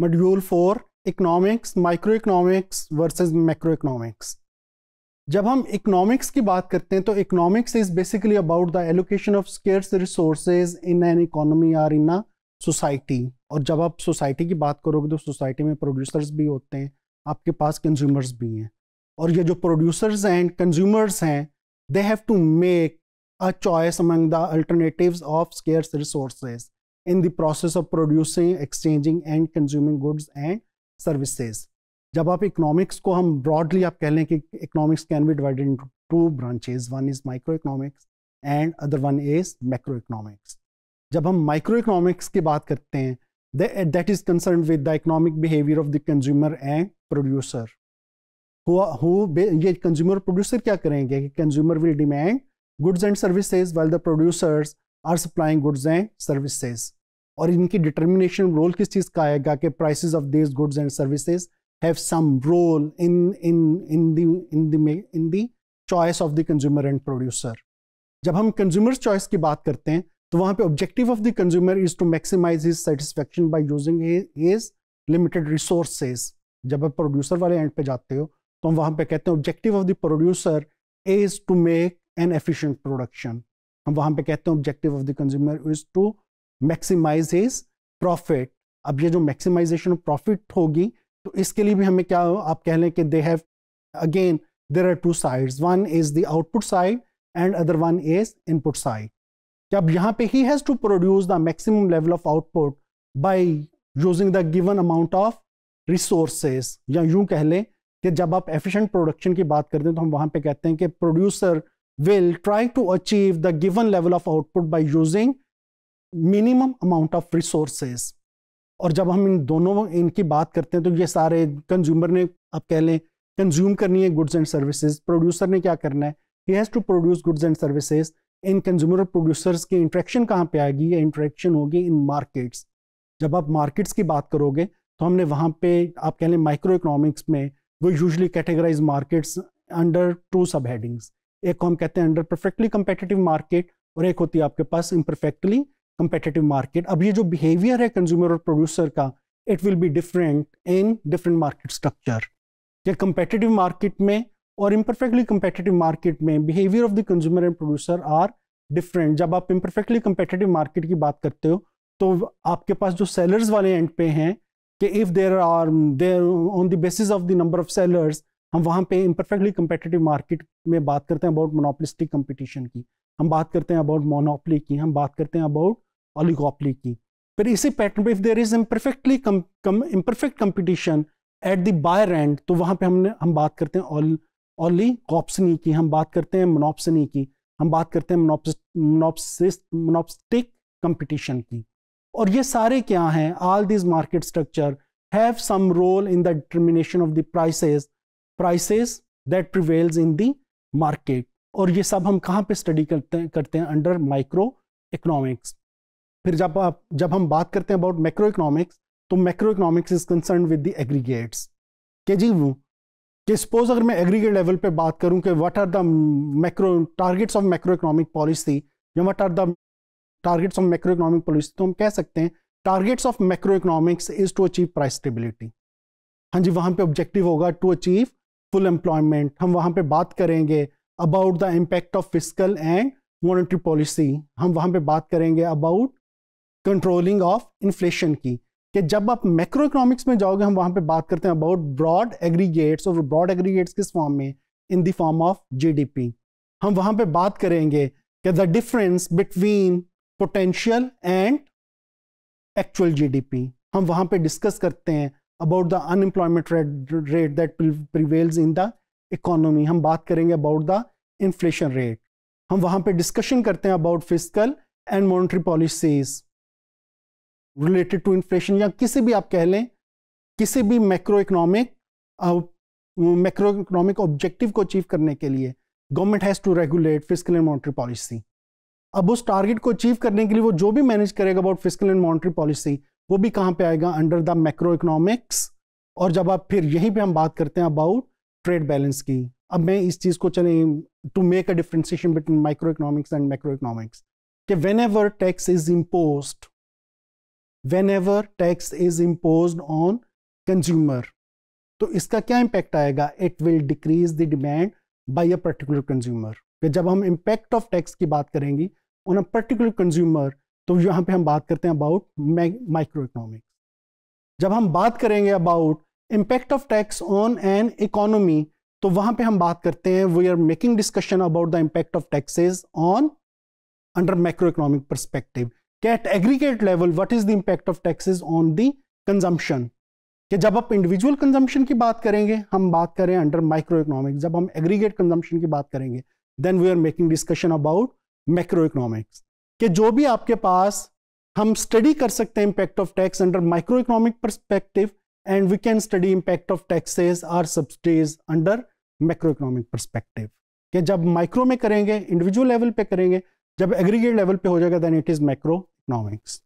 module four economics economics versus economics जब हम economics की बात करते हैं तो economics is basically about the allocation of scarce resources in an economy or in a society और जब आप सोसाइटी की बात करोगे तो सोसाइटी में प्रोड्यूसर्स भी होते हैं आपके पास कंज्यूमर्स भी हैं और ये जो प्रोड्यूसर्स एंड कंज्यूमर्स हैं they have to make a choice among the alternatives of scarce resources in the process of producing exchanging and consuming goods and services जब आप इकोनॉमिक्स को हम ब्रॉडली आप कह लें कि economics can be divided into two branches one is micro economics and other one is macro economics जब हम माइक्रो इकोनॉमिक्स की बात करते हैं that is concern with the economic behaviour of the consumer and producer who ये consumer producer क्या करेंगे कि consumer will demand goods and services well the producers are supplying goods and services और इनकी डिटर्मिनेशन रोल किस चीज़ का आएगा कि prices of this goods and services have some role in in in the in the in the choice of the consumer and producer जब हम consumer choice की बात करते हैं तो वहाँ पे objective of the consumer is to maximise his satisfaction by using his limited resources जब आप प्रोड्यूसर वाले एंड पे जाते हो तो हम वहाँ पे कहते हैं objective of the producer is to make an efficient production हम वहाँ पे कहते हैं objective of the consumer is to maximise his profit अब ये जो मैक्सिमाइजेशन ऑफ प्रॉफिट होगी तो इसके लिए भी हमें क्या आप कह लें कि they have again there are two side one is the output side and other one is input side अब यहाँ पे he has to produce the maximum level of output by using the given amount of resources या यूं कह लें कि जब आप एफिशिएंट प्रोडक्शन की बात करते हैं तो हम वहां पे कहते हैं कि producer will try to achieve the given level of output by using minimum amount of resources और जब हम इन दोनों इनकी बात करते हैं तो ये सारे कंज्यूमर ने आप कह लें कंज्यूम करनी है गुड्स एंड सर्विसेज प्रोड्यूसर ने क्या करना है he has to produce goods and services in consumer और प्रोड्यूसर्स की इंट्रैक्शन कहाँ पे आएगी ये इंट्रैक्शन होगी इन मार्केट्स जब आप मार्केट्स की बात करोगे तो हमने वहाँ पे आप कह लें माइक्रो इकोनॉमिक्स में वो usually categorise markets under two sub headings एक को हम कहते हैं अंडर परफेक्टली कंपेटिटिव मार्केट और एक होती है आपके पास इम्परफेक्टली कंपेटिटिव मार्केट अब ये जो बिहेवियर है कंज्यूमर और प्रोड्यूसर का it will be different in different market structure या कंपेटिटिव मार्केट में और इम्परफेक्टली कंपेटिटिव मार्केट में behaviour of the consumer and producer are different जब आप इम्परफेक्टली कंपेटिटिव मार्केट की बात करते हो तो आपके पास जो सेलर्स वाले एंड पे हैं कि if there are there on the basis of the number of sellers हम वहाँ पे इम्परफेक्टली कंपेटेटिव मार्केट में बात करते हैं अबाउट मोनोपलिस्टिक कंपटीशन की हम बात करते हैं अबाउट मोनोपली की हम बात करते हैं अबाउट ओलिगोपली की फिर इसी पैटर्न पे if there is imperfectly imperfect competition at the buyer end तो वहाँ पे हमने हम बात करते हैं ओली कॉप्सनी की हम बात करते हैं मोनोप्सनी की हम बात करते हैं मोनोप्सिस्टिक कंपटीशन की और ये सारे क्या हैं all this market structure have some role in the determination of the prices prices that prevails in the market और ये सब हम कहाँ पे स्टडी करते हैं करते हैं अंडर माइक्रो इकोनॉमिक्स फिर जब आप जब हम बात करते हैं अबाउट मैक्रो इकोनॉमिक्स तो macro economics is concern with the aggregates के जी वो कि सपोज अगर मैं एग्रीगेट लेवल पे बात करूं कि what are the macro targets of macro economic policy या what are the targets of macro economic policy तो हम कह सकते हैं targets of macro economics is to achieve price stability हाँ जी वहाँ पे ऑब्जेक्टिव होगा टू अचीव फुल एम्प्लॉयमेंट हम वहाँ पे बात करेंगे about the impact of physical and monetary policy हम वहाँ पे बात करेंगे अबाउट कंट्रोलिंग ऑफ इन्फ्लेशन की कि जब आप मैक्रो इकोनॉमिक्स में जाओगे हम वहाँ पे बात करते हैं अबाउट ब्रॉड एग्रीगेट्स और ब्रॉड एग्रीगेट्स किस फॉर्म में in the form of GDP हम वहाँ पे बात करेंगे कि the difference between potential and actual GDP हम वहाँ पे डिस्कस करते हैं about the unemployment rate that prevails in the economy हम बात करेंगे अबाउट द इन्फ्लेशन रेट हम वहाँ पर डिस्कशन करते हैं about physical and monetary policies related to inflation या किसी भी आप कह लें किसी भी macro economic macro economic objective को अचीव करने के लिए government has to regulate physical and monetary policy अब उस टारगेट को अचीव करने के लिए वो जो भी मैनेज करेगा about physical and monetary policy वो भी कहाँ पे आएगा अंडर द मैक्रो इकोनॉमिक्स और जब आप फिर यहीं पे हम बात करते हैं अबाउट ट्रेड बैलेंस की अब मैं इस चीज़ को चले to make a differentiation between micro economics and macro economics कि whenever tax is impose whenever tax is imposed on consumer तो इसका क्या इम्पैक्ट आएगा it will decrease the demand by a particular consumer जब हम impact of tax की बात करेंगे ऑन अ पर्टिकुलर कंज्यूमर तो यहाँ पे हम बात करते हैं अबाउट माइक्रो इकोनॉमिक्स जब हम बात करेंगे about impact of tax on an economy तो वहां पे हम बात करते हैं we are making discussion about the impact of taxes on under micro economic perspective at aggregate level what is the impact of taxes on the consumption कि जब आप इंडिविजुअल कंजम्पशन की बात करेंगे हम बात करें अंडर माइक्रो इकोनॉमिक जब हम एग्रीगेट कंजम्पशन की बात करेंगे then we are making discussion about micro economics कि जो भी आपके पास हम स्टडी कर सकते हैं impact of tax under micro economic perspective and we can study impact of taxes or subsidies under macro economic perspective कि जब माइक्रो में करेंगे इंडिविजुअल लेवल पे करेंगे जब एग्रीगेट लेवल पे हो जाएगा then it is macro economics